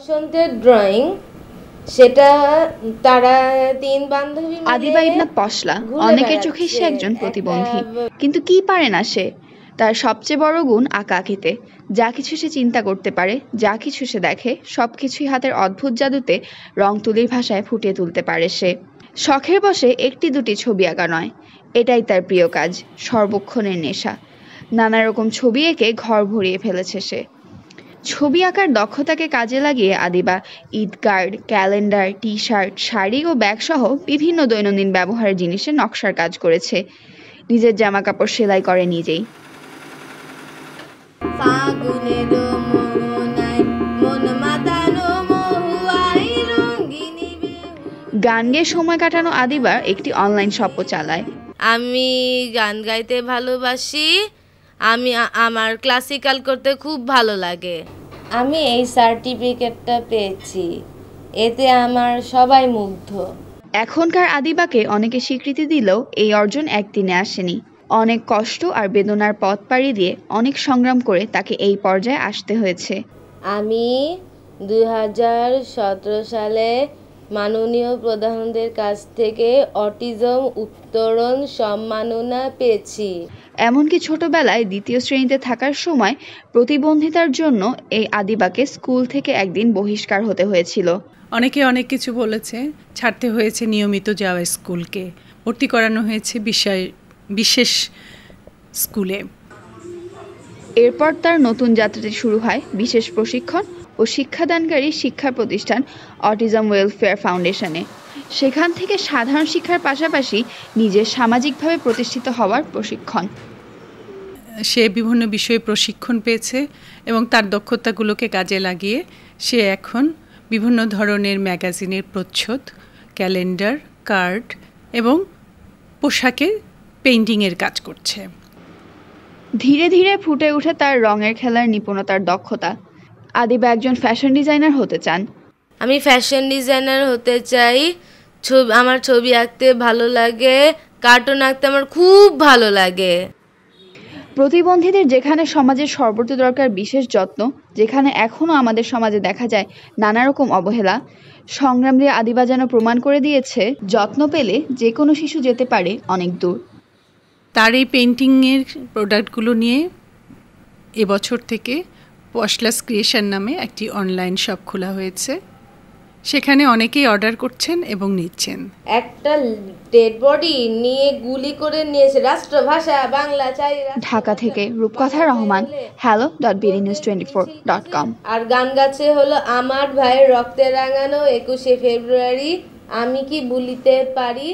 বসন্তের ড্রয়িং সেটা তারা তিন বান্ধবী আদিবা ইবনাথ পশলা অনেকের চোখে সে একজন প্রতিবন্ধী কিন্তু কি পারে না সে তার সবচেয়ে বড় গুণ আঁকা আঁকিতে যা কিছু সে চিন্তা করতে পারে যা কিছু সে দেখে সব কিছুই হাতের অদ্ভুত জাদুতে রং তুলির ভাষায় ফুটিয়ে তুলতে পারে সে শখের বসে একটি দুটি ছবি আঁকা নয় এটাই তার প্রিয় কাজ সর্বক্ষণের নেশা নানা রকম ছবি এঁকে ঘর ভরিয়ে ফেলেছে সে ছবি আঁকার দক্ষতাকে কাজে লাগিয়ে Adiba Eid card calendar T shirt sari ও ব্যাগসহ বিভিন্ন দৈনন্দিন ব্যবহারের জিনিসের নকশার কাজ করেছে নিজের জামা কাপড় সেলাই করে নিজেই গান গেয়ে সময় কাটানো আদিবা একটি অনলাইন শপও চালায় আমি গান গাইতে ভালোবাসি আমি আমার ক্লাসিক্যাল করতে খুব ভালো লাগে আমি এই সার্টিফিকেটটা পেয়েছি এতে আমার সবাই মুগ্ধ এখনকার আদিবাকে অনেকে স্বীকৃতি দিলেও এই অর্জন একদিনে আসেনি অনেক কষ্ট আর বেদনার পথ পাড়ি দিয়ে অনেক সংগ্রাম করে তাকে এই পর্যায়ে আসতে হয়েছে আমি দুই সালে মাননীয় প্রধানদের কাছ থেকে অটিজম উত্তরণ সম্মাননা পেয়েছি এমনকি ছোটবেলায় দ্বিতীয় শ্রেণীতে থাকার সময় প্রতিবন্ধিতার জন্য এই আদিবাকে স্কুল থেকে একদিন বহিষ্কার হতে হয়েছিল অনেকে অনেক কিছু বলেছে ছাড়তে হয়েছে নিয়মিত যাওয়া স্কুলকে ভর্তি করানো হয়েছে বিষয় বিশেষ স্কুলে এরপর তার নতুন যাত্রাটি শুরু হয় বিশেষ প্রশিক্ষণ ও শিক্ষাদানকারী শিক্ষা প্রতিষ্ঠান অটিজম ওয়েলফেয়ার ফাউন্ডেশনে সেখান থেকে সাধারণ শিক্ষার পাশাপাশি নিজের সামাজিকভাবে প্রতিষ্ঠিত হওয়ার প্রশিক্ষণ সে বিভিন্ন বিষয়ে প্রশিক্ষণ পেয়েছে এবং তার দক্ষতাগুলোকে কাজে লাগিয়ে সে এখন বিভিন্ন ধরনের ম্যাগাজিনের প্রচ্ছদ ক্যালেন্ডার কার্ড এবং পোশাকে পেন্টিংয়ের কাজ করছে ধীরে ধীরে ফুটে উঠে তার রঙের খেলার নিপুণতার দক্ষতা আদিবা একজন ফ্যাশন ডিজাইনার হতে চান আমি ফ্যাশন ডিজাইনার হতে চাই ছবি আমার ছবি আঁকতে ভালো লাগে কার্টুন আঁকতে আমার খুব ভালো লাগে প্রতিবন্ধীদের যেখানে সমাজের সর্বোচ্চ দরকার বিশেষ যত্ন যেখানে এখনও আমাদের সমাজে দেখা যায় নানা রকম অবহেলা সংগ্রাম দিয়ে আদিবা যেন প্রমাণ করে দিয়েছে যত্ন পেলে যে কোনো শিশু যেতে পারে অনেক দূর তার এই পেন্টিংয়ের প্রোডাক্টগুলো নিয়ে এবছর থেকে পশলাস ক্রিয়েশন নামে একটি অনলাইন শপ খোলা হয়েছে সেখানে অনেকেই অর্ডার করছেন এবং নিচ্ছেন একটা ডেড বডি নিয়ে গুলি করে নিয়েছে রাষ্ট্রভাষা বাংলা চাই ঢাকা থেকে Rupkotha Rahman hello dot BD news twenty four dot com আর গান গাছে হলো আমার ভাইয়ের রক্তে রাঙানো একুশে ফেব্রুয়ারি আমি কি বলিতে পারি